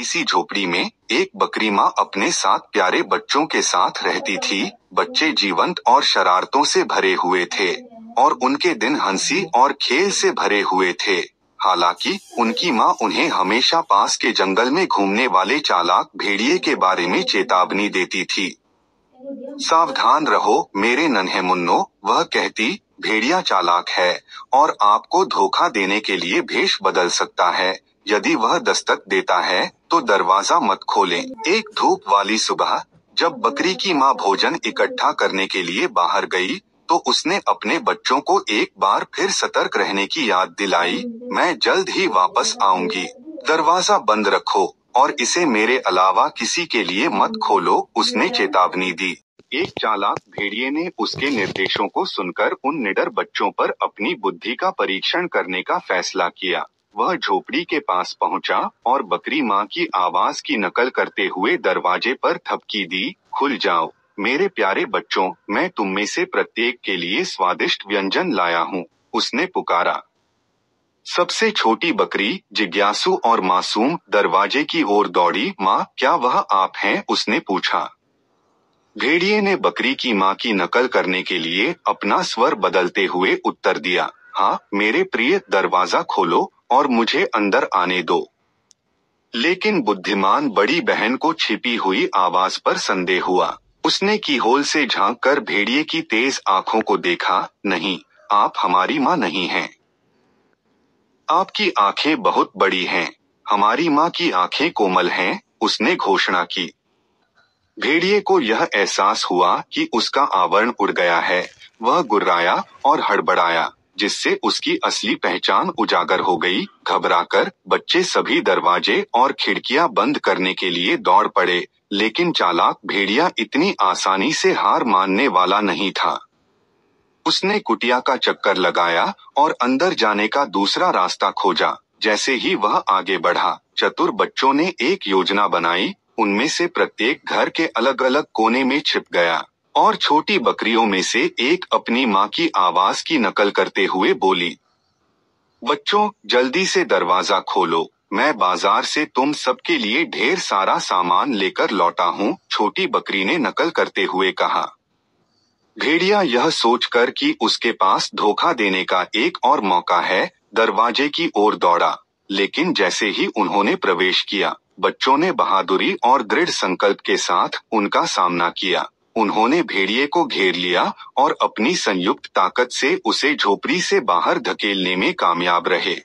इसी झोपड़ी में एक बकरी माँ अपने सात प्यारे बच्चों के साथ रहती थी बच्चे जीवंत और शरारतों से भरे हुए थे और उनके दिन हंसी और खेल से भरे हुए थे हालांकि उनकी माँ उन्हें हमेशा पास के जंगल में घूमने वाले चालाक भेड़िए के बारे में चेतावनी देती थी सावधान रहो मेरे नन्हे मुन्नो वह कहती भेड़िया चालाक है और आपको धोखा देने के लिए भेष बदल सकता है यदि वह दस्तक देता है तो दरवाजा मत खोलें। एक धूप वाली सुबह जब बकरी की माँ भोजन इकट्ठा करने के लिए बाहर गई तो उसने अपने बच्चों को एक बार फिर सतर्क रहने की याद दिलाई मैं जल्द ही वापस आऊंगी दरवाजा बंद रखो और इसे मेरे अलावा किसी के लिए मत खोलो उसने चेतावनी दी एक चालाक भेड़िए ने उसके निर्देशों को सुनकर उन निडर बच्चों पर अपनी बुद्धि का परीक्षण करने का फैसला किया वह झोपड़ी के पास पहुंचा और बकरी माँ की आवाज की नकल करते हुए दरवाजे पर थपकी दी खुल जाओ मेरे प्यारे बच्चों मैं तुम में से प्रत्येक के लिए स्वादिष्ट व्यंजन लाया हूँ उसने पुकारा सबसे छोटी बकरी जिज्ञासु और मासूम दरवाजे की ओर दौड़ी माँ क्या वह आप हैं उसने पूछा भेड़िए ने बकरी की माँ की नकल करने के लिए अपना स्वर बदलते हुए उत्तर दिया हाँ मेरे प्रिय दरवाजा खोलो और मुझे अंदर आने दो लेकिन बुद्धिमान बड़ी बहन को छिपी हुई आवाज पर संदेह हुआ उसने की होल से झांक कर भेड़िए की तेज आंखों को देखा नहीं आप हमारी माँ नहीं हैं। आपकी आंखें बहुत बड़ी हैं, हमारी माँ की आंखें कोमल हैं, उसने घोषणा की भेड़िए को यह एहसास हुआ कि उसका आवरण उड़ गया है वह गुर्राया और हड़बड़ाया जिससे उसकी असली पहचान उजागर हो गई घबराकर बच्चे सभी दरवाजे और खिड़कियां बंद करने के लिए दौड़ पड़े लेकिन चालाक भेड़िया इतनी आसानी से हार मानने वाला नहीं था उसने कुटिया का चक्कर लगाया और अंदर जाने का दूसरा रास्ता खोजा जैसे ही वह आगे बढ़ा चतुर बच्चों ने एक योजना बनाई उनमें से प्रत्येक घर के अलग अलग कोने में छिप गया और छोटी बकरियों में से एक अपनी माँ की आवाज की नकल करते हुए बोली बच्चों जल्दी से दरवाजा खोलो मैं बाजार से तुम सबके लिए ढेर सारा सामान लेकर लौटा हूँ छोटी बकरी ने नकल करते हुए कहा भेड़िया यह सोचकर कि उसके पास धोखा देने का एक और मौका है दरवाजे की ओर दौड़ा लेकिन जैसे ही उन्होंने प्रवेश किया बच्चों ने बहादुरी और दृढ़ संकल्प के साथ उनका सामना किया उन्होंने भेड़िए को घेर लिया और अपनी संयुक्त ताकत से उसे झोपड़ी से बाहर धकेलने में कामयाब रहे